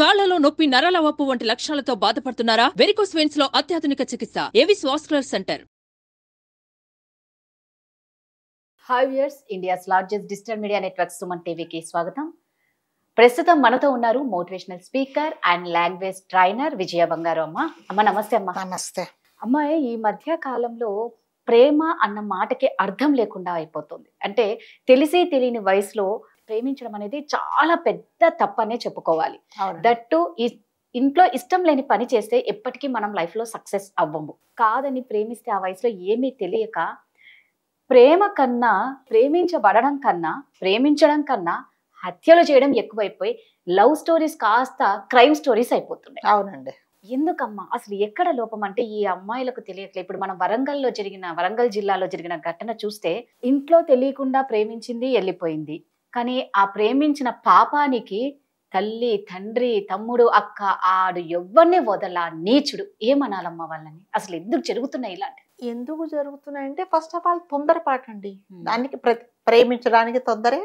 కాళ్లలో నొప్పి నరాల వప్పు వంటి లక్షణాలతో బాధపడుతున్నారా వెరికోస్ వెయిన్స్ లో అత్యాధునిక చికిత్స ఏవిస్ వాస్కులర్ సెంటర్ హైవియర్స్ ఇయర్స్ India's largest digital media network Suman టీవీకి స్వాగతం ప్రస్తుతం మనతో ఉన్నారు motivational speaker and language trainer Vijaya Bangaru అమ్మ అమ్మ నమస్తే అమ్మ నమస్తే అమ్మాయి ఈ మధ్య కాలంలో ప్రేమ అన్న మాటకి అర్థం లేకుండా అయిపోతుంది అంటే తెలిసి తెలియని వయసులో ప్రేమించడం అనేది చాలా పెద్ద తప్పనే చెప్పుకోవాలి దట్టు ఇంట్లో ఇష్టం లేని పని చేస్తే ఎప్పటికీ మనం లైఫ్లో సక్సెస్ అవ్వము కాదని ప్రేమిస్తే ఆ వయసులో ఏమీ తెలియక ప్రేమ కన్నా ప్రేమించబడడం కన్నా ప్రేమించడం కన్నా హత్యలు చేయడం ఎక్కువైపోయి లవ్ స్టోరీస్ కాస్త క్రైమ్ స్టోరీస్ అయిపోతున్నాయి అవునండి ఎందుకమ్మా అసలు ఎక్కడ లోపం అంటే ఈ అమ్మాయిలకు తెలియట్లే ఇప్పుడు మనం వరంగల్లో జరిగిన వరంగల్ జిల్లాలో జరిగిన ఘటన చూస్తే ఇంట్లో తెలియకుండా ప్రేమించింది వెళ్ళిపోయింది కానీ ఆ ప్రేమించిన పాపానికి తల్లి తండ్రి తమ్ముడు అక్క ఆడు ఎవ్వరిని వదలా నీచుడు ఏమనాలమ్మ వాళ్ళని అసలు ఎందుకు జరుగుతున్నాయి ఇలాంటి ఎందుకు జరుగుతున్నాయంటే ఫస్ట్ ఆఫ్ ఆల్ తొందరపాటు అండి దానికి ప్రేమించడానికి తొందరే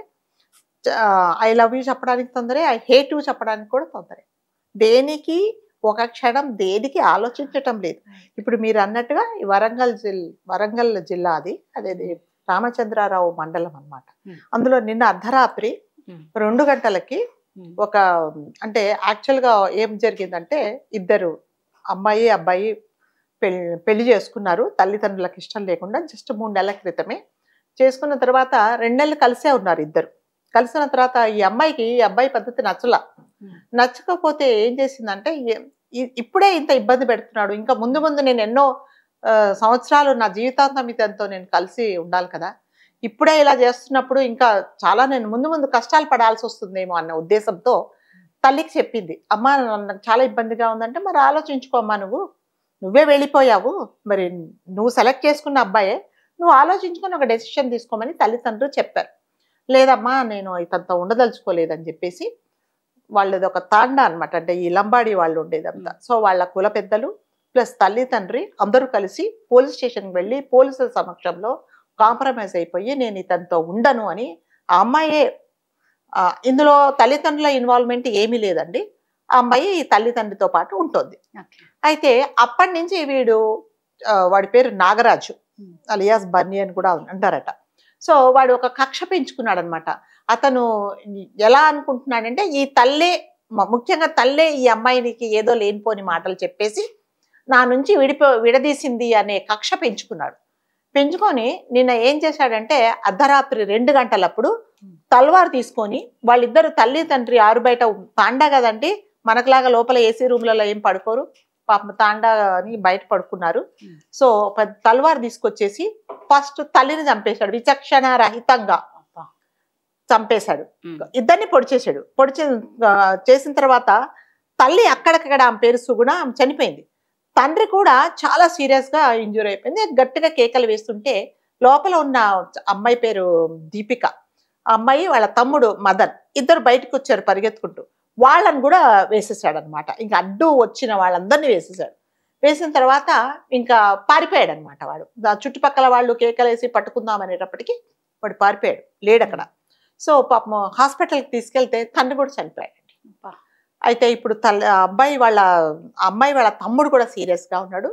ఐ లవ్ యూ చెప్పడానికి తొందరే ఐ హేట్ యూ చెప్పడానికి కూడా తొందరే దేనికి ఒక క్షణం దేనికి ఆలోచించటం లేదు ఇప్పుడు మీరు అన్నట్టుగా వరంగల్ జిల్ వరంగల్ జిల్లా అది అదే రామచంద్రారావు మండలం అనమాట అందులో నిన్న అర్ధరాత్రి రెండు గంటలకి ఒక అంటే యాక్చువల్గా ఏం జరిగిందంటే ఇద్దరు అమ్మాయి అబ్బాయి పెళ్లి పెళ్లి చేసుకున్నారు తల్లిదండ్రులకు ఇష్టం లేకుండా జస్ట్ మూడు నెలల క్రితమే చేసుకున్న తర్వాత రెండు నెలలు కలిసే ఉన్నారు ఇద్దరు కలిసిన తర్వాత ఈ అమ్మాయికి ఈ అబ్బాయి పద్ధతి నచ్చలా నచ్చకపోతే ఏం చేసిందంటే ఇప్పుడే ఇంత ఇబ్బంది పెడుతున్నాడు ఇంకా ముందు ముందు నేను ఎన్నో సంవత్సరాలు నా జీవితాంతం ఇతనితో నేను కలిసి ఉండాలి కదా ఇప్పుడే ఇలా చేస్తున్నప్పుడు ఇంకా చాలా నేను ముందు ముందు కష్టాలు పడాల్సి వస్తుందేమో అన్న ఉద్దేశంతో తల్లికి చెప్పింది అమ్మ నాకు చాలా ఇబ్బందిగా ఉందంటే మరి ఆలోచించుకో అమ్మా నువ్వు నువ్వే వెళ్ళిపోయావు మరి నువ్వు సెలెక్ట్ చేసుకున్న అబ్బాయే నువ్వు ఆలోచించుకొని ఒక డెసిషన్ తీసుకోమని తల్లిదండ్రులు చెప్పారు లేదమ్మా నేను ఇతనితో ఉండదలుచుకోలేదని చెప్పేసి వాళ్ళది ఒక తాండ అనమాట అంటే ఈ లంబాడి వాళ్ళు ఉండేదంతా సో వాళ్ళ కుల పెద్దలు ప్లస్ తల్లి తండ్రి అందరూ కలిసి పోలీస్ స్టేషన్కి వెళ్ళి పోలీసుల సమక్షంలో కాంప్రమైజ్ అయిపోయి నేను ఇతనితో ఉండను అని ఆ అమ్మాయే ఇందులో తల్లిదండ్రుల ఇన్వాల్వ్మెంట్ ఏమీ లేదండి ఆ అమ్మాయి ఈ తల్లిదండ్రితో పాటు ఉంటుంది అయితే అప్పటి నుంచి వీడు వాడి పేరు నాగరాజు అలియాస్ బర్ని అని కూడా అంటారట సో వాడు ఒక కక్ష పెంచుకున్నాడు అనమాట అతను ఎలా అనుకుంటున్నాడంటే ఈ తల్లే ముఖ్యంగా తల్లే ఈ అమ్మాయినికి ఏదో లేనిపోని మాటలు చెప్పేసి నా నుంచి విడిపో విడదీసింది అనే కక్ష పెంచుకున్నాడు పెంచుకొని నిన్న ఏం చేశాడంటే అర్ధరాత్రి రెండు గంటలప్పుడు తల్వారు తీసుకొని వాళ్ళిద్దరు తల్లి తండ్రి ఆరు బయట తాండా కదండి మనకులాగా లోపల ఏసీ రూమ్లలో ఏం పడుకోరు పాపం తాండా అని బయట పడుకున్నారు సో తల్వారు తీసుకొచ్చేసి ఫస్ట్ తల్లిని చంపేశాడు విచక్షణ రహితంగా చంపేశాడు ఇద్దరిని పొడి చేశాడు పొడి చేసిన తర్వాత తల్లి అక్కడక్కడ ఆమె పేరు సుగుణ చనిపోయింది తండ్రి కూడా చాలా సీరియస్గా ఇంజూర్ అయిపోయింది గట్టిగా కేకలు వేస్తుంటే లోపల ఉన్న అమ్మాయి పేరు దీపిక అమ్మాయి వాళ్ళ తమ్ముడు మదన్ ఇద్దరు బయటకు వచ్చారు పరిగెత్తుకుంటూ వాళ్ళని కూడా వేసేసాడు అనమాట ఇంకా అడ్డు వచ్చిన వాళ్ళందరినీ వేసేసాడు వేసిన తర్వాత ఇంకా పారిపోయాడు అనమాట వాడు చుట్టుపక్కల వాళ్ళు కేకలేసి పట్టుకుందాం అనేటప్పటికీ వాడు పారిపోయాడు లేడు అక్కడ సో పాపం హాస్పిటల్కి తీసుకెళ్తే తండ్రి కూడా చనిపోయాడు అయితే ఇప్పుడు తల్ల అబ్బాయి వాళ్ళ అమ్మాయి వాళ్ళ తమ్ముడు కూడా సీరియస్గా ఉన్నాడు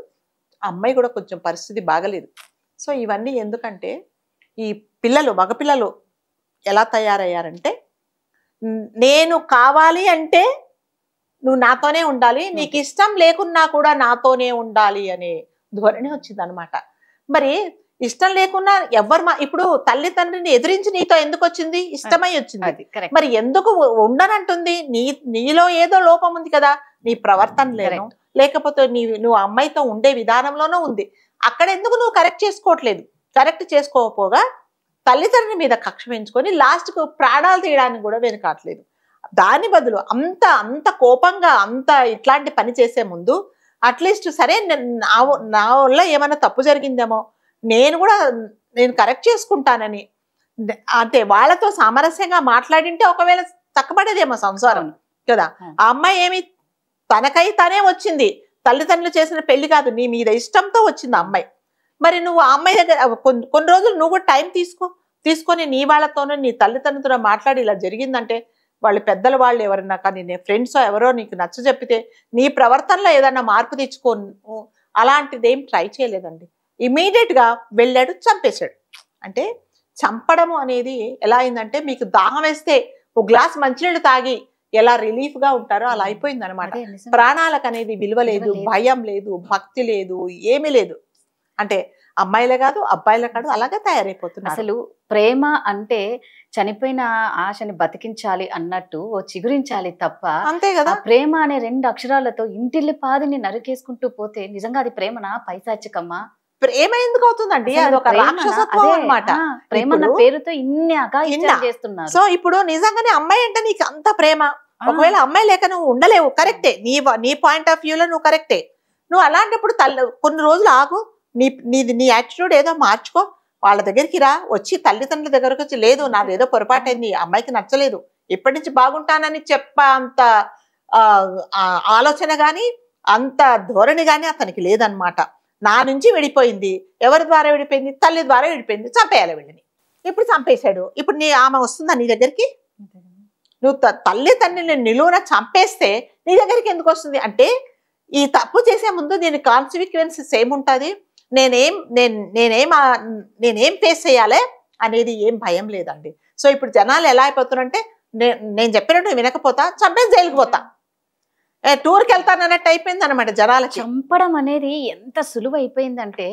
అమ్మాయి కూడా కొంచెం పరిస్థితి బాగలేదు సో ఇవన్నీ ఎందుకంటే ఈ పిల్లలు మగపిల్లలు ఎలా తయారయ్యారంటే నేను కావాలి అంటే నువ్వు నాతోనే ఉండాలి నీకు ఇష్టం లేకున్నా కూడా నాతోనే ఉండాలి అనే ధోరణి వచ్చిందనమాట మరి ఇష్టం లేకున్నా ఎవరు మా ఇప్పుడు తల్లి తండ్రిని ఎదిరించి నీతో ఎందుకు వచ్చింది ఇష్టమై వచ్చింది మరి ఎందుకు ఉండనంటుంది నీ నీలో ఏదో లోపం ఉంది కదా నీ ప్రవర్తన లేకపోతే నీ నువ్వు అమ్మాయితో ఉండే విధానంలోనూ ఉంది అక్కడ ఎందుకు నువ్వు కరెక్ట్ చేసుకోవట్లేదు కరెక్ట్ చేసుకోకపోగా తల్లిదండ్రుల మీద కక్ష పెంచుకొని లాస్ట్కు ప్రాణాలు తీయడానికి కూడా వెనుకాట్లేదు దాని బదులు అంత అంత కోపంగా అంత ఇట్లాంటి పని చేసే ముందు అట్లీస్ట్ సరే నా నా వల్ల ఏమైనా తప్పు జరిగిందేమో నేను కూడా నేను కరెక్ట్ చేసుకుంటానని అంతే వాళ్ళతో సామరస్యంగా మాట్లాడింటే ఒకవేళ తక్కబడేదేమో సంసారం కదా ఆ అమ్మాయి ఏమి తనకై తనే వచ్చింది తల్లిదండ్రులు చేసిన పెళ్లి కాదు నీ మీద ఇష్టంతో వచ్చింది అమ్మాయి మరి నువ్వు ఆ అమ్మాయి దగ్గర కొన్ని రోజులు నువ్వు కూడా టైం తీసుకో తీసుకొని నీ వాళ్ళతోనూ నీ తల్లిదండ్రులతో మాట్లాడి ఇలా జరిగిందంటే వాళ్ళు పెద్దల వాళ్ళు ఎవరన్నా కానీ నీ ఫ్రెండ్స్ ఎవరో నీకు నచ్చ చెప్పితే నీ ప్రవర్తనలో ఏదన్నా మార్పు తెచ్చుకో అలాంటిదేం ట్రై చేయలేదండి ఇమీడియట్గా వెళ్ళాడు చంపేశాడు అంటే చంపడము అనేది ఎలా అయిందంటే మీకు దాహం వేస్తే ఒక గ్లాస్ మంచినీళ్ళు తాగి ఎలా రిలీఫ్గా ఉంటారో అలా అయిపోయింది అనమాట ప్రాణాలకు అనేది విలువ లేదు భయం లేదు భక్తి లేదు ఏమీ లేదు అంటే అమ్మాయిలే కాదు అబ్బాయిలే కాదు అలాగే తయారైపోతున్నారు అసలు ప్రేమ అంటే చనిపోయిన ఆశని బతికించాలి అన్నట్టు ఓ చిగురించాలి తప్ప అంతే కదా ప్రేమ అనే రెండు అక్షరాలతో ఇంటిల్లి పాదిని నరికేసుకుంటూ పోతే నిజంగా అది ప్రేమనా పైశాచికమ్మా ప్రేమ ఎందుకు అవుతుందండి అది ఒక రాక్షసత్వం అనమాట ప్రేమ పేరుతో చేస్తున్నా సో ఇప్పుడు నిజంగానే అమ్మాయి అంటే నీకు అంత ప్రేమ ఒకవేళ అమ్మాయి లేక నువ్వు ఉండలేవు కరెక్టే నీ నీ పాయింట్ ఆఫ్ వ్యూలో నువ్వు కరెక్టే నువ్వు అలాంటప్పుడు తల్లి కొన్ని రోజులు ఆగు నీ నీది నీ యాటిట్యూడ్ ఏదో మార్చుకో వాళ్ళ దగ్గరికి రా వచ్చి తల్లిదండ్రుల దగ్గరకు వచ్చి లేదు నాదేదో పొరపాటైంది అమ్మాయికి నచ్చలేదు ఇప్పటి నుంచి బాగుంటానని చెప్ప అంత ఆలోచన గాని అంత ధోరణి గాని అతనికి లేదనమాట నా నుంచి విడిపోయింది ఎవరి ద్వారా విడిపోయింది తల్లి ద్వారా విడిపోయింది చంపేయాలి వీళ్ళని ఇప్పుడు చంపేశాడు ఇప్పుడు నీ ఆమె వస్తుందా నీ దగ్గరికి నువ్వు తల్లి తండ్రిని నిలువున చంపేస్తే నీ దగ్గరికి ఎందుకు వస్తుంది అంటే ఈ తప్పు చేసే ముందు దీని కాన్సిక్వెన్సెస్ ఏముంటుంది నేనేం నేను నేనేం నేనేం ఫేస్ చేయాలి అనేది ఏం భయం లేదండి సో ఇప్పుడు జనాలు ఎలా అయిపోతున్నారంటే నేను చెప్పినట్టు వినకపోతా చంపేసి జైలుకు పోతా టూర్కి వెళ్తానన్నట్టు అయిపోయింది అనమాట జనాలు చంపడం అనేది ఎంత సులువు అయిపోయిందంటే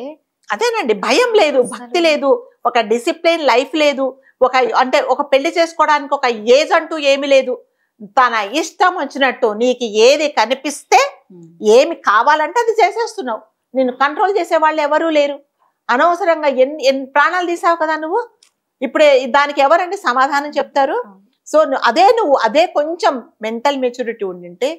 అదేనండి భయం లేదు భక్తి లేదు ఒక డిసిప్లిన్ లైఫ్ లేదు ఒక అంటే ఒక పెళ్లి చేసుకోవడానికి ఒక ఏజ్ అంటూ ఏమి లేదు తన ఇష్టం వచ్చినట్టు నీకు ఏది కనిపిస్తే ఏమి కావాలంటే అది చేసేస్తున్నావు నిన్ను కంట్రోల్ చేసే వాళ్ళు ఎవరూ లేరు అనవసరంగా ఎన్ని ఎన్ని ప్రాణాలు తీసావు కదా నువ్వు ఇప్పుడే దానికి ఎవరండి సమాధానం చెప్తారు సో అదే నువ్వు అదే కొంచెం మెంటల్ మెచ్యూరిటీ ఉండింటే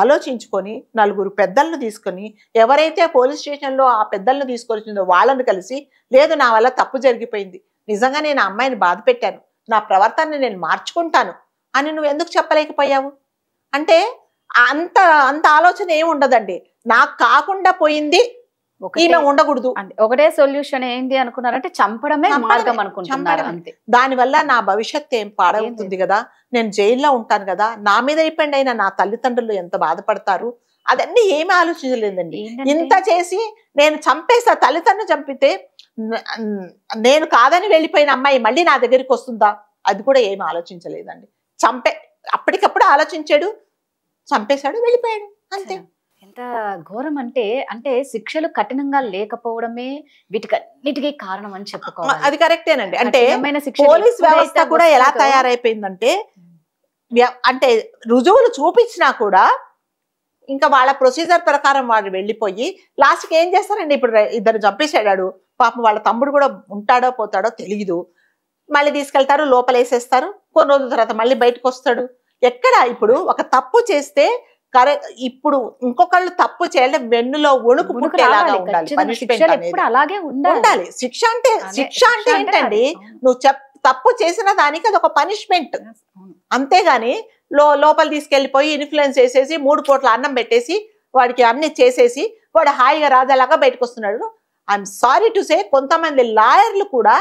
ఆలోచించుకొని నలుగురు పెద్దలను తీసుకొని ఎవరైతే పోలీస్ స్టేషన్లో ఆ పెద్దలను తీసుకొచ్చిందో వాళ్ళని కలిసి లేదు నా వల్ల తప్పు జరిగిపోయింది నిజంగా నేను అమ్మాయిని బాధ పెట్టాను నా ప్రవర్తనని నేను మార్చుకుంటాను అని నువ్వు ఎందుకు చెప్పలేకపోయావు అంటే అంత అంత ఆలోచన ఏమి ఉండదండి నాకు కాకుండా పోయింది ఇలా ఉండకూడదు ఒకటే సొల్యూషన్ ఏంటి అనుకున్నారంటే చంపడమే మార్గం అనుకుంటున్నారు అంతే దానివల్ల నా భవిష్యత్ ఏం పాడవుతుంది కదా నేను జైల్లో ఉంటాను కదా నా మీద డిపెండ్ అయిన నా తల్లిదండ్రులు ఎంత బాధపడతారు అదన్నీ ఏమి ఆలోచించలేదండి ఇంత చేసి నేను చంపేస్తా తల్లిదండ్రులు చంపితే నేను కాదని వెళ్ళిపోయిన అమ్మాయి మళ్ళీ నా దగ్గరికి వస్తుందా అది కూడా ఏమి ఆలోచించలేదండి చంపే అప్పటికప్పుడు ఆలోచించాడు చంపేశాడు వెళ్ళిపోయాడు అంతే ఎంత ఘోరం అంటే అంటే శిక్షలు కఠినంగా లేకపోవడమే వీటికన్నిటికీ కారణం అని చెప్పుకోవాలి అది కరెక్టేనండి అంటే పోలీస్ వ్యవస్థ కూడా ఎలా తయారైపోయిందంటే అంటే రుజువులు చూపించినా కూడా ఇంకా వాళ్ళ ప్రొసీజర్ ప్రకారం వాళ్ళు వెళ్ళిపోయి లాస్ట్కి ఏం చేస్తారండి ఇప్పుడు ఇద్దరు చంపేసాడాడు పాపం వాళ్ళ తమ్ముడు కూడా ఉంటాడో పోతాడో తెలియదు మళ్ళీ తీసుకెళ్తారు లోపలేసేస్తారు కొన్ని రోజుల తర్వాత మళ్ళీ బయటకు వస్తాడు ఎక్కడ ఇప్పుడు ఒక తప్పు చేస్తే కరెక్ట్ ఇప్పుడు ఇంకొకళ్ళు తప్పు చేయాలి వెన్నులో వణుకు పుట్టేలాగా ఉండాలి ఉండాలి శిక్ష అంటే శిక్ష అంటే ఏంటండి నువ్వు చెప్ తప్పు చేసిన దానికి అది ఒక పనిష్మెంట్ అంతేగాని లో లోపల తీసుకెళ్లిపోయి ఇన్ఫ్లుయెన్స్ చేసేసి మూడు పూట్ల అన్నం పెట్టేసి వాడికి అన్ని చేసేసి వాడు హాయిగా రాజాలాగా బయటకు వస్తున్నాడు ఐఎమ్ సారీ టు సే కొంతమంది లాయర్లు కూడా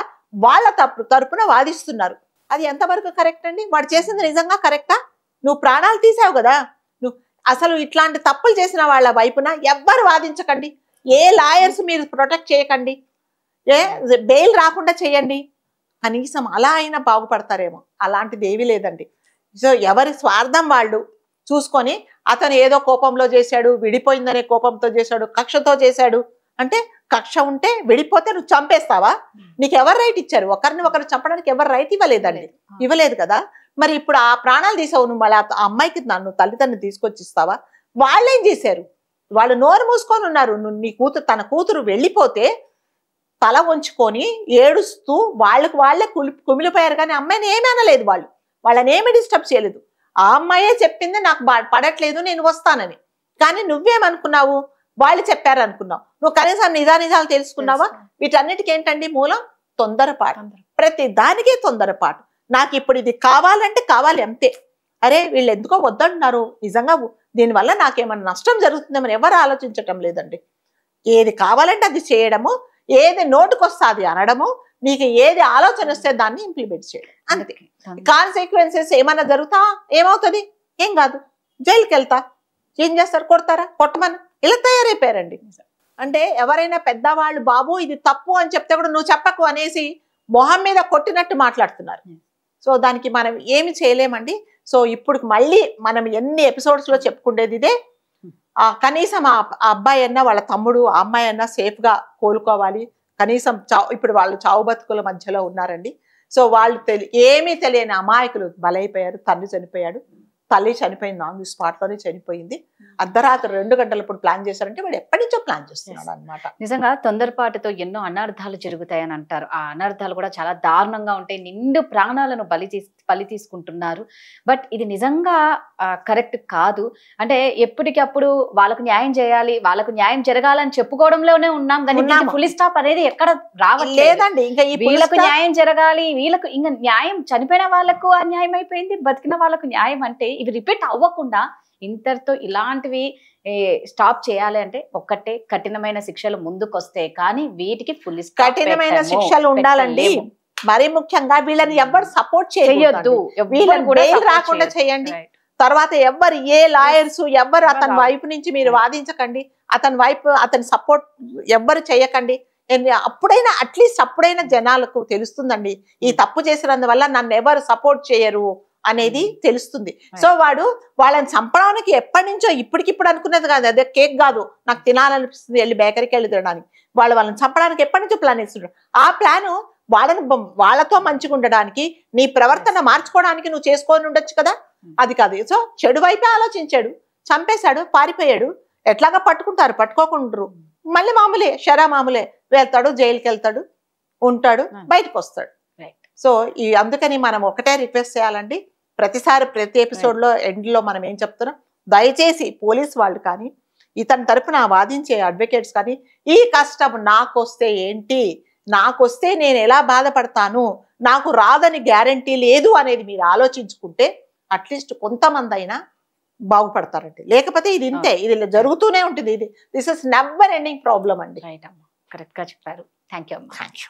వాళ్ళ తప్పు తరపున వాదిస్తున్నారు అది ఎంతవరకు కరెక్ట్ అండి వాడు చేసింది నిజంగా కరెక్టా నువ్వు ప్రాణాలు తీసావు కదా అసలు ఇట్లాంటి తప్పులు చేసిన వాళ్ళ వైపున ఎవ్వరు వాదించకండి ఏ లాయర్స్ మీరు ప్రొటెక్ట్ చేయకండి ఏ బెయిల్ రాకుండా చేయండి కనీసం అలా అయినా బాగుపడతారేమో అలాంటిది ఏమీ లేదండి సో ఎవరి స్వార్థం వాళ్ళు చూసుకొని అతను ఏదో కోపంలో చేశాడు విడిపోయిందనే కోపంతో చేశాడు కక్షతో చేశాడు అంటే కక్ష ఉంటే విడిపోతే నువ్వు చంపేస్తావా నీకు ఎవరు రైట్ ఇచ్చారు ఒకరిని ఒకరు చంపడానికి ఎవరు రైట్ ఇవ్వలేదండి ఇవ్వలేదు కదా మరి ఇప్పుడు ఆ ప్రాణాలు తీసావు నువ్వు మళ్ళీ ఆ అమ్మాయికి నన్ను తల్లిదండ్రులు తీసుకొచ్చి ఇస్తావా వాళ్ళేం చేశారు వాళ్ళు నోరు మూసుకొని ఉన్నారు నీ కూతురు తన కూతురు వెళ్ళిపోతే తల వంచుకొని ఏడుస్తూ వాళ్ళకు వాళ్ళే కుమిలి కుమిలిపోయారు కానీ అమ్మాయిని ఏమీ అనలేదు వాళ్ళు వాళ్ళని ఏమి డిస్టర్బ్ చేయలేదు ఆ అమ్మాయే చెప్పింది నాకు పడట్లేదు నేను వస్తానని కానీ నువ్వేమనుకున్నావు వాళ్ళు చెప్పారు అనుకున్నావు నువ్వు కనీసం నిజా నిజాలు తెలుసుకున్నావా వీటన్నిటికీ ఏంటండి మూలం తొందరపాటు ప్రతి దానికే తొందరపాటు నాకు ఇప్పుడు ఇది కావాలంటే కావాలి అంతే అరే వీళ్ళు ఎందుకో వద్దంటున్నారు నిజంగా దీనివల్ల నాకేమైనా నష్టం జరుగుతుందేమని ఎవరు ఆలోచించటం లేదండి ఏది కావాలంటే అది చేయడము ఏది నోటుకొస్తాది అది అనడము మీకు ఏది ఆలోచన వస్తే దాన్ని ఇంప్లిమెంట్ చేయడం అంతే కాన్సిక్వెన్సెస్ ఏమైనా జరుగుతా ఏమవుతుంది ఏం కాదు జైలుకి వెళ్తా ఏం చేస్తారు కొడతారా కొట్టమని ఇలా తయారైపోయారండి అంటే ఎవరైనా పెద్దవాళ్ళు బాబు ఇది తప్పు అని చెప్తే కూడా నువ్వు చెప్పకు అనేసి మొహం మీద కొట్టినట్టు మాట్లాడుతున్నారు సో దానికి మనం ఏమి చేయలేమండి సో ఇప్పుడు మళ్ళీ మనం ఎన్ని ఎపిసోడ్స్లో చెప్పుకుండేది ఇదే కనీసం ఆ అబ్బాయి అన్న వాళ్ళ తమ్ముడు ఆ అమ్మాయి అన్న సేఫ్గా కోలుకోవాలి కనీసం చావు ఇప్పుడు వాళ్ళు చావు బతుకుల మధ్యలో ఉన్నారండి సో వాళ్ళు తెలి ఏమీ తెలియని అమాయకులు బలైపోయారు తండ్రి చనిపోయాడు తల్లి చనిపోయింది ఆన్ ది స్పాట్లోనే చనిపోయింది అర్ధరాత్రి రెండు గంటలప్పుడు ప్లాన్ చేశారంటే వాడు ఎప్పటి నుంచో ప్లాన్ చేస్తున్నాడు అనమాట నిజంగా తొందరపాటుతో ఎన్నో అనార్థాలు జరుగుతాయని అంటారు ఆ అనార్థాలు కూడా చాలా దారుణంగా ఉంటాయి నిండు ప్రాణాలను బలి తీసి బలి తీసుకుంటున్నారు బట్ ఇది నిజంగా కరెక్ట్ కాదు అంటే ఎప్పటికప్పుడు వాళ్ళకు న్యాయం చేయాలి వాళ్ళకు న్యాయం జరగాలని చెప్పుకోవడంలోనే ఉన్నాం కానీ ఫుల్ స్టాప్ అనేది ఎక్కడ రావట్లేదండి ఇంకా వీళ్ళకు న్యాయం జరగాలి వీళ్ళకు ఇంకా న్యాయం చనిపోయిన వాళ్ళకు అన్యాయం అయిపోయింది బతికిన వాళ్ళకు న్యాయం అంటే ఇవి రిపీట్ అవ్వకుండా ఇంతటితో ఇలాంటివి స్టాప్ చేయాలి అంటే ఒక్కటే కఠినమైన శిక్షలు ముందుకొస్తే కానీ వీటికి ఫుల్ కఠినమైన శిక్షలు ఉండాలండి మరీ ముఖ్యంగా వీళ్ళని ఎవ్వరు సపోర్ట్ చేయొద్దు రాకుండా చేయండి తర్వాత ఎవ్వరు ఏ లాయర్స్ ఎవ్వరు అతని వైపు నుంచి మీరు వాదించకండి అతని వైపు అతని సపోర్ట్ ఎవ్వరు చేయకండి అప్పుడైనా అట్లీస్ట్ అప్పుడైనా జనాలకు తెలుస్తుందండి ఈ hmm. తప్పు చేసినందువల్ల నన్ను ఎవరు సపోర్ట్ చేయరు అనేది hmm. తెలుస్తుంది సో వాడు వాళ్ళని చంపడానికి ఎప్పటి నుంచో ఇప్పటికిప్పుడు అనుకున్నది కాదు అదే కేక్ కాదు నాకు తినాలనిపిస్తుంది వెళ్ళి బేకరీకి వెళ్ళి తినడానికి వాళ్ళు వాళ్ళని చంపడానికి ఎప్పటి నుంచో ప్లాన్ వేస్తున్నారు ఆ ప్లాను వాళ్ళని వాళ్ళతో మంచిగా ఉండడానికి నీ ప్రవర్తన మార్చుకోవడానికి నువ్వు చేసుకొని ఉండొచ్చు కదా hmm. అది కాదు సో చెడు వైపే ఆలోచించాడు చంపేశాడు పారిపోయాడు ఎట్లాగా పట్టుకుంటారు పట్టుకోకుండా hmm. మళ్ళీ మామూలే షరా మామూలే వెళ్తాడు జైలుకి వెళ్తాడు ఉంటాడు బయటకు వస్తాడు సో ఈ అందుకని మనం ఒకటే రిక్వెస్ట్ చేయాలండి ప్రతిసారి ప్రతి ఎపిసోడ్లో ఎండ్లో మనం ఏం చెప్తున్నాం దయచేసి పోలీస్ వాళ్ళు కానీ ఇతని తరపున వాదించే అడ్వకేట్స్ కానీ ఈ కష్టం నాకు వస్తే ఏంటి నాకు వస్తే నేను ఎలా బాధపడతాను నాకు రాదని గ్యారంటీ లేదు అనేది మీరు ఆలోచించుకుంటే అట్లీస్ట్ కొంతమంది అయినా బాగుపడతారండి లేకపోతే ఇది ఇంతే ఇది జరుగుతూనే ఉంటుంది ఇది this is never ending problem అండి రైట్ అమ్మా కరెక్ట్గా చెప్పారు థ్యాంక్ యూ అమ్మా థ్యాంక్ యూ